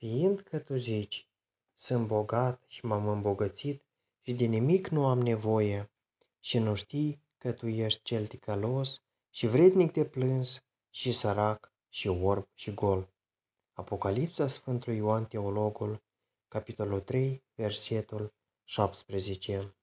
Fiind că tu zici, sunt bogat și m-am îmbogățit și de nimic nu am nevoie și nu știi că tu ești cel ticălos și vrednic de plâns și sărac și orb și gol. Apocalipsa Sfântului Ioan Teologul, capitolul 3, versetul 17.